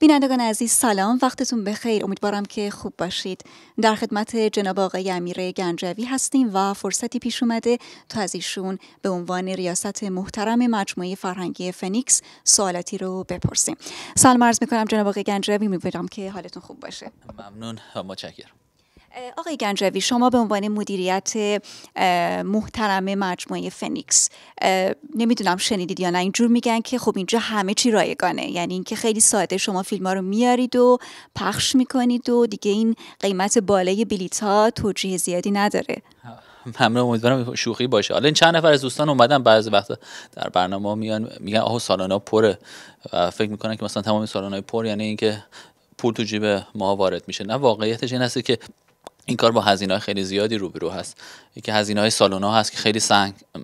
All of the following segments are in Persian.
بینندگان عزیز سلام وقتتون بخیر امیدوارم که خوب باشید در خدمت جناب آقای امیر گنجوی هستیم و فرصتی پیش اومده تا از ایشون به عنوان ریاست محترم مجموعه فرهنگی فنیکس سوالاتی رو بپرسیم سلام عرض میکنم جناب آقای گنجوی میبینم که حالتون خوب باشه ممنون متشکرم آقای گنجوی شما به عنوان مدیریت محترم مجموعه فنیکس نمیدونم شنیدید یا نه اینجور میگن که خب اینجا همه چی رایگانه یعنی اینکه خیلی ساده شما فیلم ها رو میارید و پخش میکنید و دیگه این قیمت بالای بلیت ها توجیه زیادی نداره ممنون امیدوارم شوخی باشه حالا این چند نفر از دوستان اومدن بعضی وقتا در برنامه میان میگن آها سالن پره و فکر میکنن که مثلا تمام سالن پر یعنی اینکه پول تو جیب ما وارد میشه نه واقعیتش این هست که این کار با هزینه خیلی زیادی روبرو هست یکی هزینه های سالونا هست که خیلی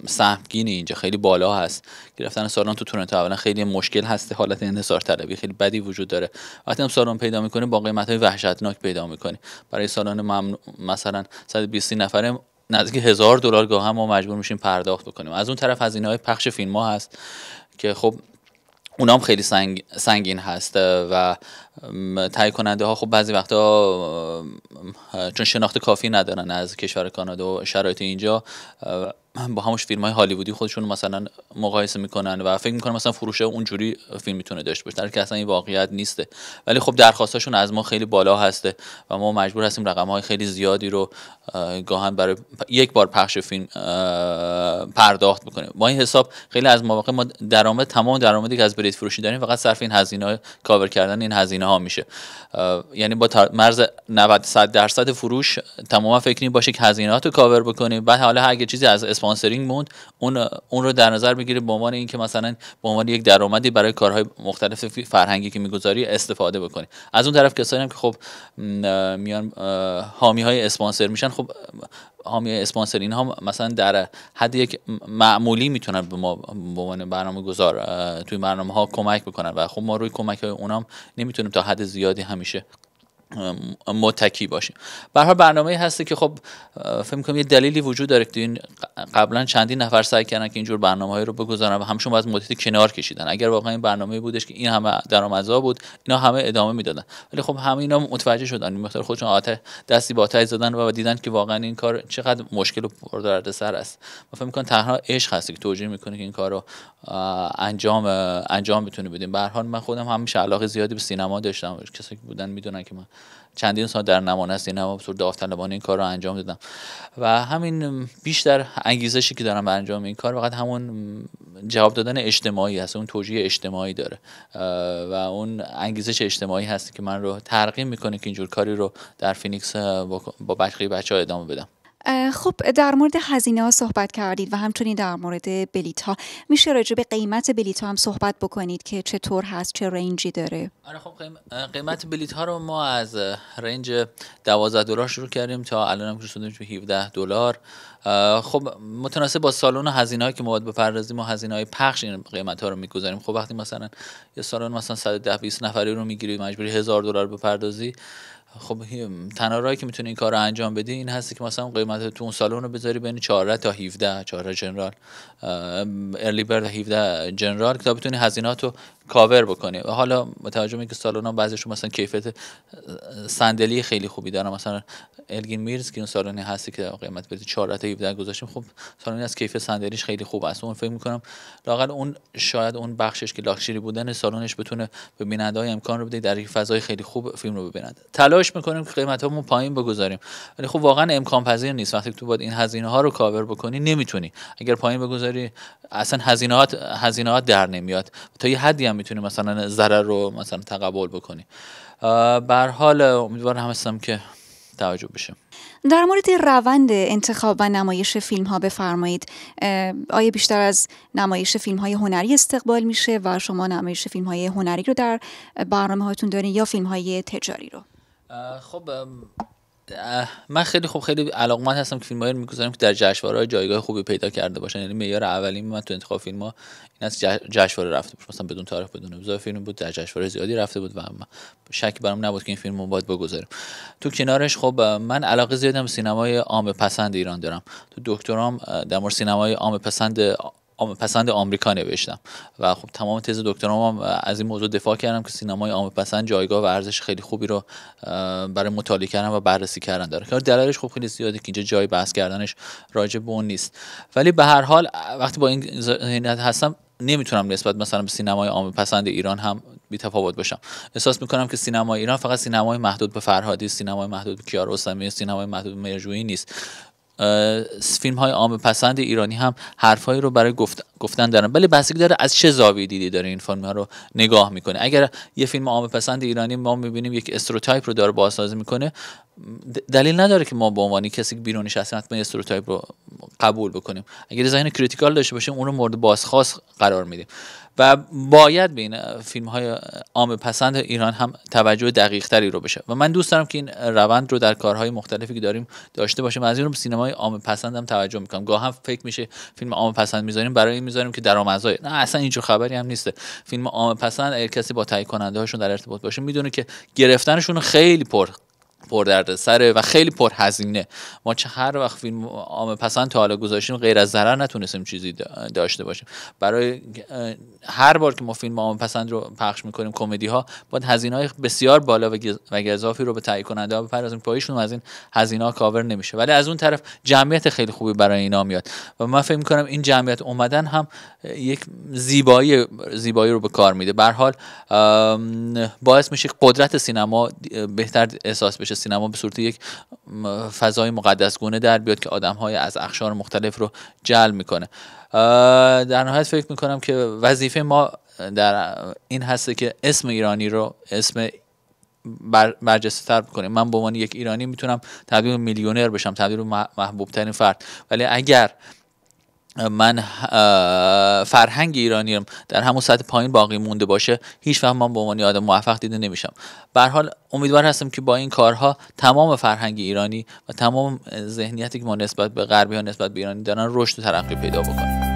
سهمگینی اینجا خیلی بالا هست گرفتن سالن تو تورنتو اولا خیلی مشکل هست حالت انحصار طلبی خیلی بدی وجود داره وقتی هم سالن پیدا میکنی با قیمت های وحشتناک پیدا میکنی برای سالن ممنوع مثلا 120 نفره نزدیک هزار دلار گاه هم ما مجبور میشیم پرداخت بکنیم از اون طرف هزینه های پخش فیلم هست که خب اونام خیلی سنگ، سنگین هست و تای کننده ها خب بعضی وقتا چون شناخت کافی ندارن از کشور کانادا و شرایط اینجا با همش فیلم های هالیوودی خودشون مثلا مقایسه میکنن و فکر میکنن مثلا فروشه اونجوری فیلم میتونه داشته باشه در که اصلا این واقعیت نیسته ولی خب درخواستاشون از ما خیلی بالا هسته و ما مجبور هستیم رقم های خیلی زیادی رو گاهن برای یک بار پخش فیلم پرداخت بکنیم با این حساب خیلی از مواقع ما درآمد تمام درآمدی که از بلیت فروشی داریم فقط صرف این هزینه کاور کردن این هزینه ها میشه یعنی با مرز 90 100 درصد فروش تماما فکر این باشه که هزینهات رو کاور بکنیم بعد حالا اگه چیزی از اسپانسرینگ موند اون اون رو در نظر بگیری به عنوان اینکه مثلا به عنوان یک درآمدی برای کارهای مختلف فرهنگی که میگذاری استفاده بکنی از اون طرف کسایی هم که خب میان حامی های اسپانسر میشن خب حامی اسپانسر اینها مثلا در حد یک معمولی میتونن به ما به عنوان برنامه گذار توی برنامه ها کمک بکنن و خب ما روی کمک های اونام نمیتونیم تا حد زیادی همیشه متکی باشیم برها برنامه هسته که خب فکر کنم یه دلیلی وجود داره که قبلا چندین نفر سعی کردن که اینجور برنامه های رو بگذارن و همشون از مدتی کنار کشیدن اگر واقعا این برنامه بودش که این همه درآمدزا بود اینا همه ادامه میدادن ولی خب همه اینا متوجه شدن این مقدار خودشون آتش دستی با آتش زدن و دیدن که واقعا این کار چقدر مشکل و سر است و فکر میکنم تنها عشق هستی که توجیه میکنه که این کار رو انجام انجام بتونه بدیم به من خودم همیشه علاقه زیادی به سینما داشتم کسایی که بودن میدونن که من چندین سال در نمان است این هم داوطلبانه این کار رو انجام دادم و همین بیشتر انگیزشی که دارم به انجام این کار فقط همون جواب دادن اجتماعی هست اون توجیه اجتماعی داره و اون انگیزش اجتماعی هست که من رو ترغیب میکنه که اینجور کاری رو در فینیکس با بقیه بچه ها ادامه بدم خب در مورد هزینه ها صحبت کردید و همچنین در مورد بلیت ها میشه راجع به قیمت بلیت ها هم صحبت بکنید که چطور هست چه رنجی داره آره خب قیمت بلیت ها رو ما از رنج 12 دلار شروع کردیم تا الان هم رسوندیم به 17 دلار خب متناسب با سالن و هزینه هایی که ما باید بپردازیم و هزینه های پخش این قیمت ها رو میگذاریم خب وقتی مثلا یه سالن مثلا 110 20 نفری رو میگیری مجبوری 1000 دلار بپردازی خب تنها راهی که میتونی این کار رو انجام بدی این هستی که مثلا قیمت تو اون سالن رو بذاری بین 14 تا 17 14 جنرال ارلی برد 17 جنرال تا بتونی هزینات رو کاور بکنی و حالا متوجه که سالن بعضیشون مثلا کیفیت صندلی خیلی خوبی دارن مثلا الگین میرز که اون سالنی هستی که قیمت بدی 4 تا 17 گذاشتیم خب سالنی از کیفیت صندلیش خیلی خوب است اون فکر میکنم لاقل اون شاید اون بخشش که لاکچری بودن سالونش بتونه به بیننده امکان رو بده در یک فضای خیلی خوب فیلم رو ببینن تلاش میکنیم که قیمتامون پایین بگذاریم ولی خب واقعا امکان پذیر نیست وقتی تو باید این هزینه ها رو کاور بکنی نمیتونی اگر پایین بگذاری اصلا هزینهات هزینهات در نمیاد تا یه حدی هم میتونی مثلا ضرر رو مثلا تقبل بکنی بر حال امیدوارم هستم که توجه بشه در مورد روند انتخاب و نمایش فیلم ها بفرمایید آیا بیشتر از نمایش فیلم های هنری استقبال میشه و شما نمایش فیلم های هنری رو در برنامه هاتون دارین یا فیلم های تجاری رو خب من خیلی خوب خیلی علاقمند هستم که فیلم هایی میگذارم که در جشنواره‌های جایگاه خوبی پیدا کرده باشن یعنی معیار اولی من تو انتخاب فیلم این از جشنواره رفته بود مثلا بدون تاریخ بدون امضا فیلم بود در جشنواره زیادی رفته بود و من شک برام نبود که این فیلم باید بگذاریم تو کنارش خب من علاقه زیادم به سینمای عام پسند ایران دارم تو دکترام در مورد سینمای عام پسند پسند آمریکا نوشتم و خب تمام تز دکترام هم از این موضوع دفاع کردم که سینمای عامه پسند جایگاه و ارزش خیلی خوبی رو برای مطالعه کردن و بررسی کردن داره که دلایلش خب خیلی زیاده که اینجا جای بحث کردنش راجع به اون نیست ولی به هر حال وقتی با این ذهنیت هستم نمیتونم نسبت مثلا به سینمای عامه پسند ایران هم بی تفاوت باشم احساس میکنم که سینمای ایران فقط سینمای محدود به فرهادی سینمای محدود به کیارستمی سینمای محدود به مرجویی نیست فیلم های عام پسند ایرانی هم حرفهایی رو برای گفت گفتن دارن ولی بستگی داره از چه زاویه داره این فیلم ها رو نگاه میکنه اگر یه فیلم عام پسند ایرانی ما میبینیم یک استروتایپ رو داره بازسازی میکنه دلیل نداره که ما به عنوان کسی که بیرونش هستیم حتما استروتایپ رو قبول بکنیم اگر ذهن کریتیکال داشته باشیم اون رو مورد بازخواست قرار میدیم و باید به این فیلم های عام پسند ایران هم توجه دقیق تری رو بشه و من دوست دارم که این روند رو در کارهای مختلفی که داریم داشته باشیم از این رو به سینمای عام پسند هم توجه میکنم گاه هم فکر میشه فیلم عام پسند میذاریم برای این میذاریم که درامزای نه اصلا اینجور خبری هم نیسته فیلم عام پسند اگر کسی با تایید کننده هاشون در ارتباط باشه میدونه که گرفتنشون خیلی پر پر سره و خیلی پر هزینه ما چه هر وقت فیلم عام پسند تا حالا گذاشتیم غیر از ضرر نتونستیم چیزی داشته باشیم برای هر بار که ما فیلم عامه پسند رو پخش میکنیم کمدی ها باید هزینه های بسیار بالا و گذافی رو به تهیه کننده ها بپردازیم پایشون از این هزینه ها کاور نمیشه ولی از اون طرف جمعیت خیلی خوبی برای اینا میاد و من فکر میکنم این جمعیت اومدن هم یک زیبایی زیبایی رو به کار میده به حال باعث میشه قدرت سینما بهتر احساس بشه بشه سینما به صورت یک فضای گونه در بیاد که آدم های از اخشار مختلف رو جلب میکنه در نهایت فکر میکنم که وظیفه ما در این هسته که اسم ایرانی رو اسم بر برجسته تر بکنیم من به عنوان یک ایرانی میتونم تبدیل میلیونر بشم تبدیل محبوب ترین فرد ولی اگر من فرهنگ ایرانی در همون سطح پایین باقی مونده باشه هیچ وقت من به عنوان آدم موفق دیده نمیشم به حال امیدوار هستم که با این کارها تمام فرهنگ ایرانی و تمام ذهنیتی که ما نسبت به غربی ها نسبت به ایرانی دارن رشد و ترقی پیدا بکنه